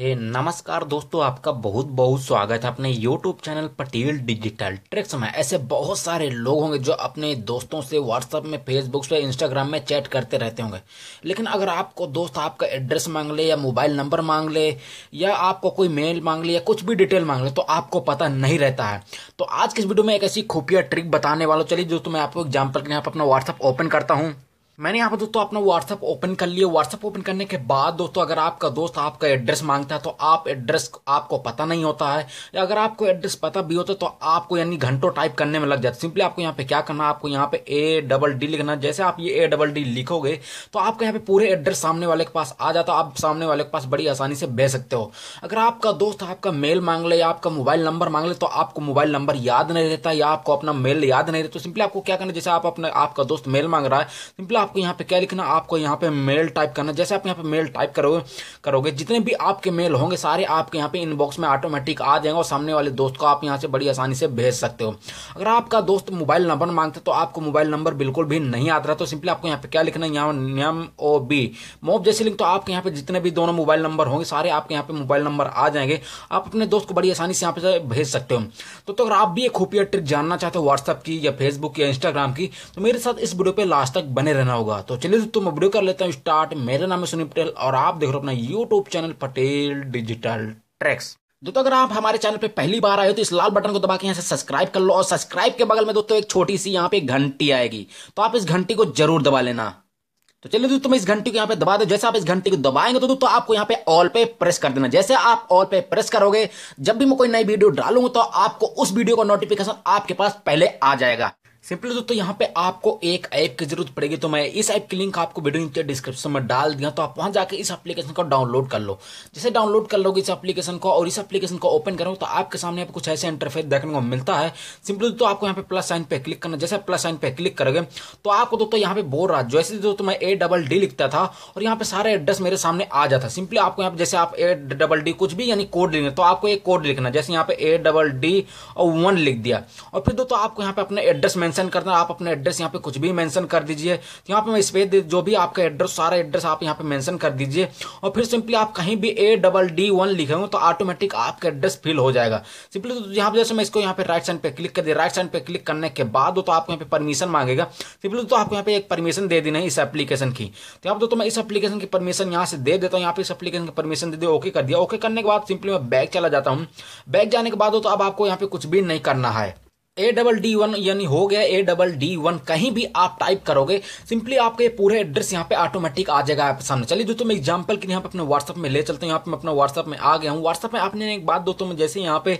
हे hey, नमस्कार दोस्तों आपका बहुत बहुत स्वागत है अपने YouTube channel Patel digital tricks में ऐसे बहुत सारे लोग होंगे जो अपने दोस्तों से WhatsApp में Facebook से Instagram में चैट करते रहते होंगे लेकिन अगर आपको दोस्त आपका एड्रेस मांग ले या मोबाइल नंबर मांग ले या आपको कोई मेल मांग ले या कुछ भी डिटेल मांग ले तो आपको पता नहीं रहता है तो आज के इस वीडियो में एक ऐसी खुफिया ट्रिक बताने वाला चलिए दोस्तों मैं आपको एग्जाम्पल के यहाँ पर अपना व्हाट्सअप ओपन करता हूँ मैंने यहाँ पर दोस्तों अपना व्हाट्सअप ओपन कर लिया व्हाट्सअप ओपन करने के बाद दोस्तों अगर आपका दोस्त आपका एड्रेस मांगता है तो आप एड्रेस आपको पता नहीं होता है या अगर आपको एड्रेस पता भी होता है तो आपको यानी घंटों टाइप करने में लग जाता है सिंपली आपको यहाँ पे क्या करना है आपको यहाँ पे ए डबल डी लिखना जैसे आप ये ए डबल डी लिखोगे तो आपको यहाँ पे पूरे एड्रेस सामने वाले के पास आ जाता आप सामने वाले के पास बड़ी आसानी से भेज सकते हो अगर आपका दोस्त आपका मेल मांग ले या आपका मोबाइल नंबर मांग ले तो आपको मोबाइल नंबर याद नहीं रहता या आपको अपना मेल याद नहीं रहता तो सिंपली आपको क्या करना जैसे आप अपना आपका दोस्त मेल मांग रहा है सिंपली आपको यहाँ पे क्या लिखना आपको यहाँ पे मेल टाइप करना जैसे आप यहाँ पे मेल टाइप करोगे करोगे जितने भी आपके मेल होंगे सारे आपके यहाँ पे इनबॉक्स में ऑटोमेटिक आ जाएंगे और सामने वाले दोस्त को आप यहाँ से बड़ी आसानी से भेज सकते हो अगर आपका दोस्त मोबाइल नंबर मांगता तो आपको मोबाइल नंबर बिल्कुल भी नहीं आता तो सिंपली आपको यहाँ पे क्या लिखना है यहाँ नियम ओ बी मोब जैसे लिंक तो आपके यहाँ पे जितने भी दोनों मोबाइल नंबर होंगे सारे आपके यहाँ पे मोबाइल नंबर आ जाएंगे आप अपने दोस्त को बड़ी आसानी से यहाँ पे भेज सकते हो तो, तो, अगर आप भी एक खुफिया ट्रिक जानना चाहते हो व्हाट्सअप की या फेसबुक या इंस्टाग्राम की तो मेरे साथ इस वीडियो पर लास्ट तक बने रहना होगा तो चलिए दोस्तों मैं वीडियो कर लेता हूँ स्टार्ट मेरा नाम है सुनील पटेल और आप देख रहे हो अपना YouTube channel Patel digital tricks दोस्तों अगर आप हमारे चैनल पे पहली बार आए हो तो इस लाल बटन को दबा के यहाँ से सब्सक्राइब कर लो और सब्सक्राइब के बगल में दोस्तों एक छोटी सी यहाँ पे घंटी आएगी तो आप इस घंटी को जरूर दबा लेना तो चलिए दोस्तों मैं इस घंटी को यहाँ पे दबा दो जैसे आप इस घंटी को दबाएंगे तो दोस्तों आपको यहाँ पे ऑल पे प्रेस कर देना जैसे आप ऑल पे प्रेस करोगे जब भी मैं कोई नई वीडियो डालूंगा तो आपको उस वीडियो का नोटिफिकेशन आपके पास पहले आ जाएगा सिंपली दोस्तों यहाँ पे आपको एक ऐप की जरूरत पड़ेगी तो मैं इस ऐप की लिंक आपको वीडियो डिस्क्रिप्शन में डाल दिया तो आप वहां जाकर इस एप्लीकेशन को डाउनलोड कर लो जैसे डाउनलोड कर लोगे इस एप्लीकेशन को और इस एप्लीकेशन को ओपन करो तो आपके सामने आप कुछ ऐसे इंटरफेस देखने को मिलता है सिंपली दोस्तों आपको यहाँ पे प्लस साइन पे क्लिक करना जैसे प्लस साइन पे क्लिक करोगे तो आपको दोस्तों यहाँ पे बोर रहा जैसे दोस्तों मैं ए डबल डी लिखता था और यहाँ पे सारे एड्रेस मेरे सामने आ जाता सिंपली आपको यहाँ पे जैसे आप ए डबल डी कुछ भी यानी कोड लिखना तो आपको एक कोड लिखना जैसे यहाँ पे ए डबल डी और वन लिख दिया और फिर दोस्तों आपको यहाँ पे अपने एड्रेस मैं मेंशन करना आप अपना एड्रेस यहाँ पे कुछ भी मेंशन कर दीजिए तो यहाँ पे मैं स्पेस जो भी आपका एड्रेस सारा एड्रेस आप यहाँ पे मेंशन कर दीजिए और फिर सिंपली आप कहीं भी ए डबल डी वन लिखे हो तो ऑटोमेटिक आपका एड्रेस फिल हो जाएगा सिंपली तो यहाँ पे जैसे मैं इसको यहाँ पे राइट साइड पे क्लिक कर दिया राइट साइड पे क्लिक करने के बाद तो आपको यहाँ पे परमिशन मांगेगा सिंपली तो आपको यहाँ पे एक परमिशन दे देना है इस एप्लीकेशन की तो आप दोस्तों मैं इस एप्लीकेशन की परमिशन यहाँ से दे देता हूँ यहाँ पे इस एप्लीकेशन की परमिशन दे दी ओके कर दिया ओके करने के बाद सिंपली मैं बैग चला जाता हूँ बैग जाने के बाद तो अब आपको यहाँ पे कुछ भी नहीं करना है ए डबल डी वन यानी हो गया ए डबल डी वन कहीं भी आप टाइप करोगे सिंपली आपके पूरे एड्रेस यहाँ पे ऑटोमेटिक आ जाएगा आपके सामने चलिए दोस्तों मैं एग्जाम्पल के यहाँ पे अपने व्हाट्सअप में ले चलता हूँ यहाँ पे मैं अपना व्हाट्सअप में आ गया हूँ व्हाट्सअप में आपने एक बात दोस्तों में जैसे यहाँ पे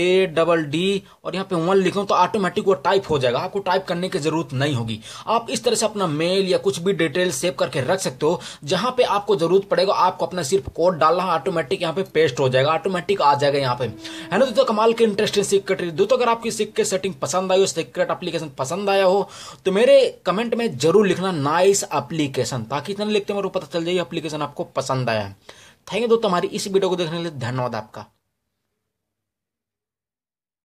ए डबल डी और यहाँ पे वन लिखूँ तो ऑटोमेटिक वो टाइप हो जाएगा आपको टाइप करने की जरूरत नहीं होगी आप इस तरह से अपना मेल या कुछ भी डिटेल सेव करके रख सकते हो जहाँ पे आपको जरूरत पड़ेगा आपको अपना सिर्फ कोड डालना ऑटोमेटिक यहाँ पे पेस्ट हो जाएगा ऑटोमेटिक आ जाएगा यहाँ पे है ना दोस्तों कमाल के इंटरेस्टिंग सिक्के दोस्तों अगर आपकी सिक्के सेटिंग पसंद आई हो सीक्रेट एप्लीकेशन पसंद आया हो तो मेरे कमेंट में जरूर लिखना नाइस एप्लीकेशन ताकि इतना लिखते मेरे को पता चल जाए एप्लीकेशन आपको पसंद आया थैंक यू दोस्तों हमारी इस वीडियो को देखने के लिए धन्यवाद आपका